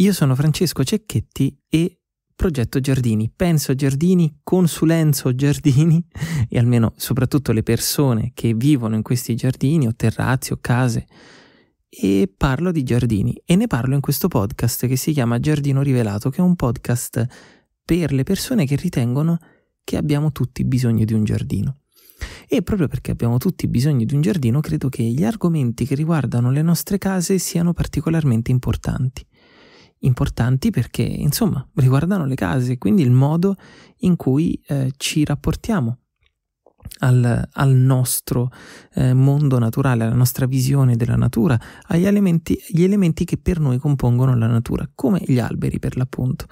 Io sono Francesco Cecchetti e progetto Giardini. Penso a Giardini, consulenzo Giardini e almeno soprattutto le persone che vivono in questi giardini o terrazzi o case e parlo di giardini e ne parlo in questo podcast che si chiama Giardino Rivelato, che è un podcast per le persone che ritengono che abbiamo tutti bisogno di un giardino. E proprio perché abbiamo tutti bisogno di un giardino, credo che gli argomenti che riguardano le nostre case siano particolarmente importanti importanti perché, insomma, riguardano le case, quindi il modo in cui eh, ci rapportiamo al, al, nostro eh, mondo naturale, alla nostra visione della natura, agli elementi, elementi, che per noi compongono la natura, come gli alberi per l'appunto.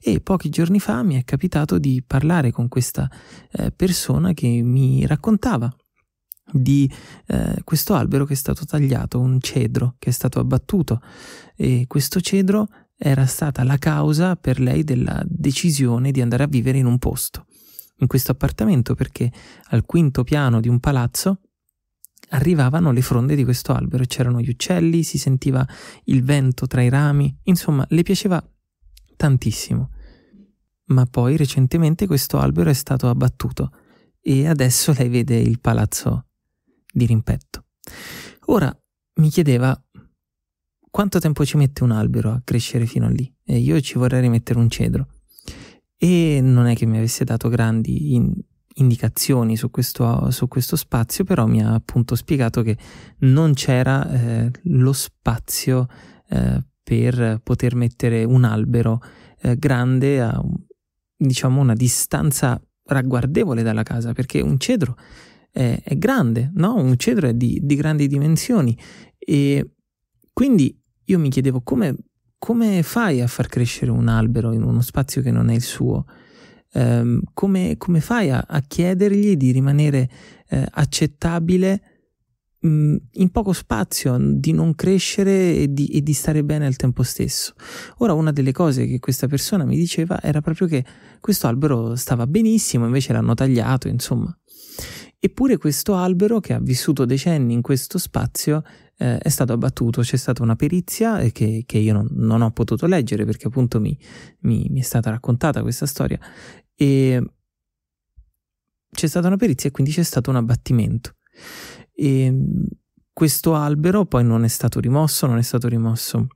E pochi giorni fa mi è capitato di parlare con questa eh, persona che mi raccontava di eh, questo albero che è stato tagliato, un cedro che è stato abbattuto e questo cedro era stata la causa per lei della decisione di andare a vivere in un posto, in questo appartamento, perché al quinto piano di un palazzo arrivavano le fronde di questo albero, c'erano gli uccelli, si sentiva il vento tra i rami, insomma, le piaceva tantissimo. Ma poi recentemente questo albero è stato abbattuto e adesso lei vede il palazzo di rimpetto. Ora mi chiedeva quanto tempo ci mette un albero a crescere fino a lì? E io ci vorrei rimettere un cedro. E non è che mi avesse dato grandi in indicazioni su questo, su questo, spazio, però mi ha appunto spiegato che non c'era eh, lo spazio eh, per poter mettere un albero eh, grande a diciamo una distanza ragguardevole dalla casa, perché un cedro è, è grande, no? un cedro è di, di grandi dimensioni e quindi io mi chiedevo come, come fai a far crescere un albero in uno spazio che non è il suo? Um, come, come, fai a, a, chiedergli di rimanere eh, accettabile mh, mm, in poco spazio, di non crescere e di, e di, stare bene al tempo stesso? Ora, una delle cose che questa persona mi diceva era proprio che questo albero stava benissimo, invece l'hanno tagliato, insomma. Eppure questo albero che ha vissuto decenni in questo spazio eh, è stato abbattuto, c'è stata una perizia eh, che, che io non, non, ho potuto leggere perché appunto mi, mi, mi è stata raccontata questa storia e c'è stata una perizia e quindi c'è stato un abbattimento. E questo albero poi non è stato rimosso, non è stato rimosso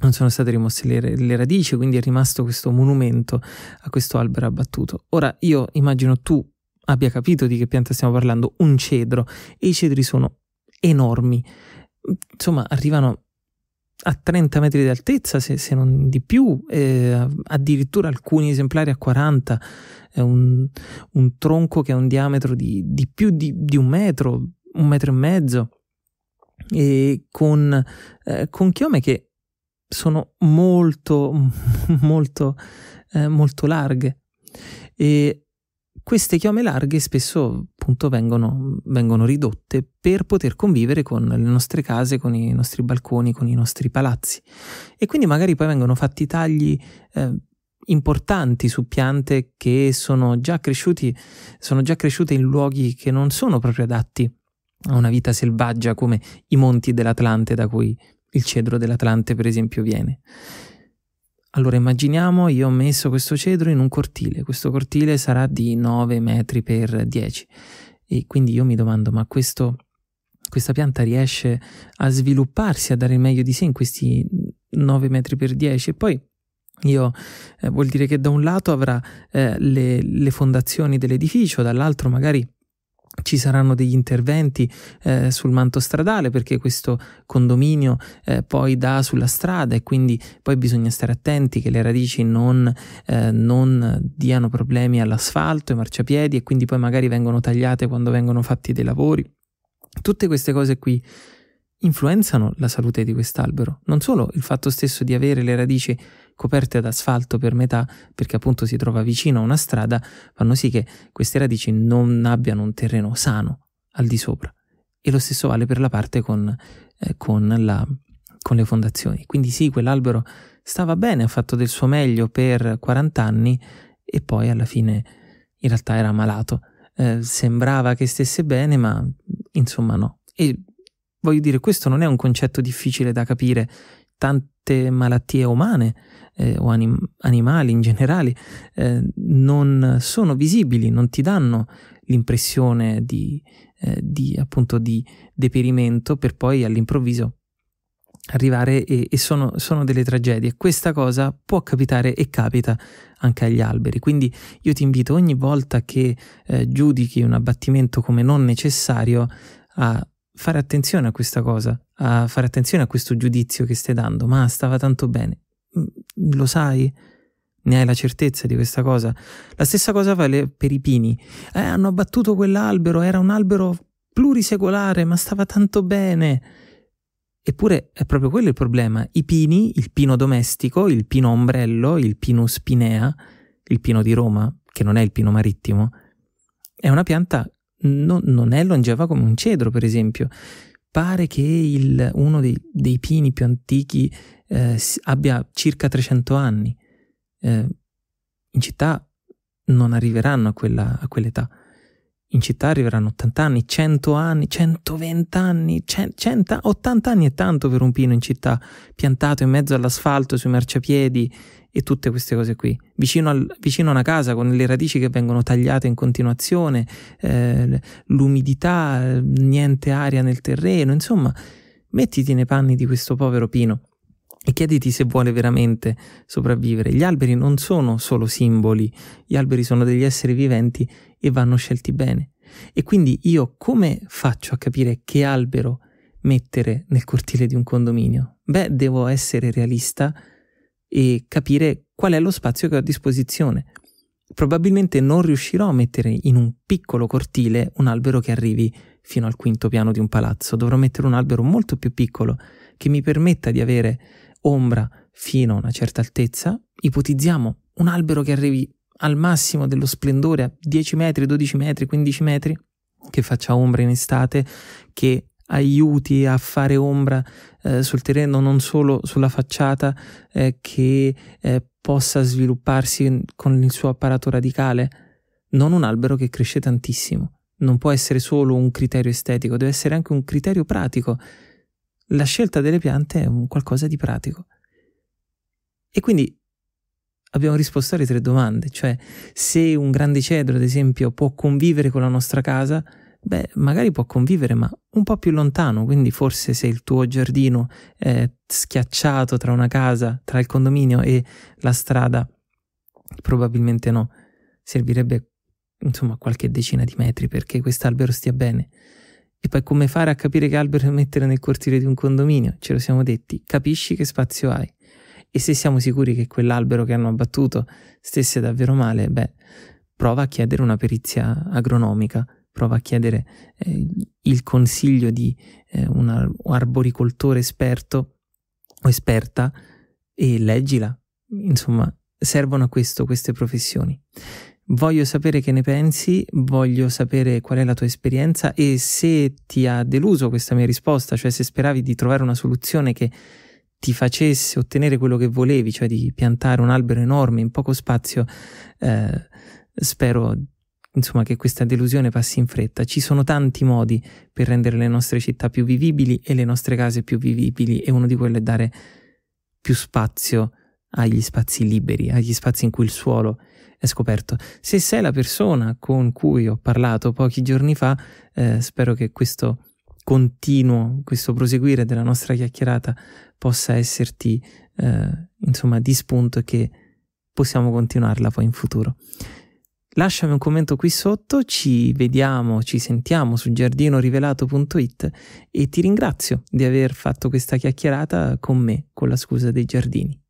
non sono state rimosse le, le, radici, quindi è rimasto questo monumento a questo albero abbattuto. Ora io immagino tu abbia capito di che pianta stiamo parlando, un cedro, e i cedri sono enormi, insomma arrivano a 30 metri di altezza, se, se non di più, eh, addirittura alcuni esemplari a 40, è un, un, tronco che ha un diametro di, di più di, di, un metro, un metro e mezzo, e con, eh, con chiome che sono molto, molto, eh, molto larghe. E queste chiome larghe spesso appunto vengono, vengono, ridotte per poter convivere con le nostre case, con i nostri balconi, con i nostri palazzi. E quindi magari poi vengono fatti tagli eh, importanti su piante che sono già, cresciuti, sono già cresciute in luoghi che non sono proprio adatti a una vita selvaggia come i monti dell'Atlante da cui il cedro dell'Atlante per esempio viene. Allora immaginiamo io ho messo questo cedro in un cortile, questo cortile sarà di 9 metri per 10 e quindi io mi domando ma questo, questa pianta riesce a svilupparsi, a dare il meglio di sé in questi 9 metri per 10 e poi io, eh, vuol dire che da un lato avrà eh, le, le fondazioni dell'edificio, dall'altro magari ci saranno degli interventi eh, sul manto stradale perché questo condominio eh, poi dà sulla strada e quindi poi bisogna stare attenti che le radici non, eh, non, diano problemi all'asfalto, ai marciapiedi e quindi poi magari vengono tagliate quando vengono fatti dei lavori. Tutte queste cose qui influenzano la salute di quest'albero, non solo il fatto stesso di avere le radici coperte d'asfalto per metà, perché appunto si trova vicino a una strada, fanno sì che queste radici non abbiano un terreno sano al di sopra. E lo stesso vale per la parte con, eh, con, la, con le fondazioni. Quindi sì, quell'albero stava bene, ha fatto del suo meglio per 40 anni e poi alla fine in realtà era malato. Eh, sembrava che stesse bene, ma insomma no. E voglio dire, questo non è un concetto difficile da capire, tante malattie umane eh, o anim- animali in generale eh, non sono visibili, non ti danno l'impressione di, eh, di, appunto di deperimento per poi all'improvviso arrivare e, e sono, sono, delle tragedie. Questa cosa può capitare e capita anche agli alberi. Quindi io ti invito ogni volta che eh, giudichi un abbattimento come non necessario a fare attenzione a questa cosa, a fare attenzione a questo giudizio che stai dando, ma stava tanto bene. Mm, lo sai? Ne hai la certezza di questa cosa? La stessa cosa vale per i pini. Eh, hanno abbattuto quell'albero, era un albero plurisecolare, ma stava tanto bene. Eppure è proprio quello il problema. I pini, il pino domestico, il pino ombrello, il pino spinea, il pino di Roma, che non è il pino marittimo, è una pianta non, non è longeva come un cedro, per esempio. Pare che il, uno dei, dei, pini più antichi eh, abbia circa 300 anni. Eh, in città non arriveranno a, quella, a quell'età in città arriveranno 80 anni, 100 anni, 120 anni, 100, 80 anni è tanto per un pino in città, piantato in mezzo all'asfalto, sui marciapiedi e tutte queste cose qui. Vicino, al, vicino a una casa con le radici che vengono tagliate in continuazione, eh, l'umidità, niente aria nel terreno, insomma, mettiti nei panni di questo povero pino. E chiediti se vuole veramente sopravvivere. Gli alberi non sono solo simboli, gli alberi sono degli esseri viventi e vanno scelti bene. E quindi io come faccio a capire che albero mettere nel cortile di un condominio? Beh, devo essere realista e capire qual è lo spazio che ho a disposizione. Probabilmente non riuscirò a mettere in un piccolo cortile un albero che arrivi fino al quinto piano di un palazzo, dovrò mettere un albero molto più piccolo che mi permetta di avere ombra fino a una certa altezza, ipotizziamo un albero che arrivi al massimo dello splendore a 10 metri, 12 metri, 15 metri, che faccia ombra in estate, che aiuti a fare ombra eh, sul terreno, non solo sulla facciata, eh, che eh, possa svilupparsi con il suo apparato radicale. Non un albero che cresce tantissimo. Non può essere solo un criterio estetico, deve essere anche un criterio pratico la scelta delle piante è un qualcosa di pratico. E quindi abbiamo risposto alle tre domande, cioè se un grande cedro, ad esempio, può convivere con la nostra casa, beh, magari può convivere, ma un po' più lontano, quindi forse se il tuo giardino è schiacciato tra una casa, tra il condominio e la strada, probabilmente no, servirebbe insomma qualche decina di metri perché quest'albero stia bene. E poi come fare a capire che albero mettere nel cortile di un condominio? Ce lo siamo detti, capisci che spazio hai. E se siamo sicuri che quell'albero che hanno abbattuto stesse davvero male, beh, prova a chiedere una perizia agronomica, prova a chiedere eh, il consiglio di eh, un, un arboricoltore esperto o esperta e leggila. Insomma, servono a questo queste professioni. Voglio sapere che ne pensi, voglio sapere qual è la tua esperienza e se ti ha deluso questa mia risposta, cioè se speravi di trovare una soluzione che ti facesse ottenere quello che volevi, cioè di piantare un albero enorme in poco spazio, eh, spero insomma che questa delusione passi in fretta. Ci sono tanti modi per rendere le nostre città più vivibili e le nostre case più vivibili e uno di quelli è dare più spazio a agli spazi liberi, agli spazi in cui il suolo è scoperto. Se sei la persona con cui ho parlato pochi giorni fa, eh, spero che questo continuo, questo proseguire della nostra chiacchierata possa esserti eh, insomma di spunto e che possiamo continuarla poi in futuro. Lasciami un commento qui sotto, ci vediamo, ci sentiamo su giardinorivelato.it e ti ringrazio di aver fatto questa chiacchierata con me, con la scusa dei giardini.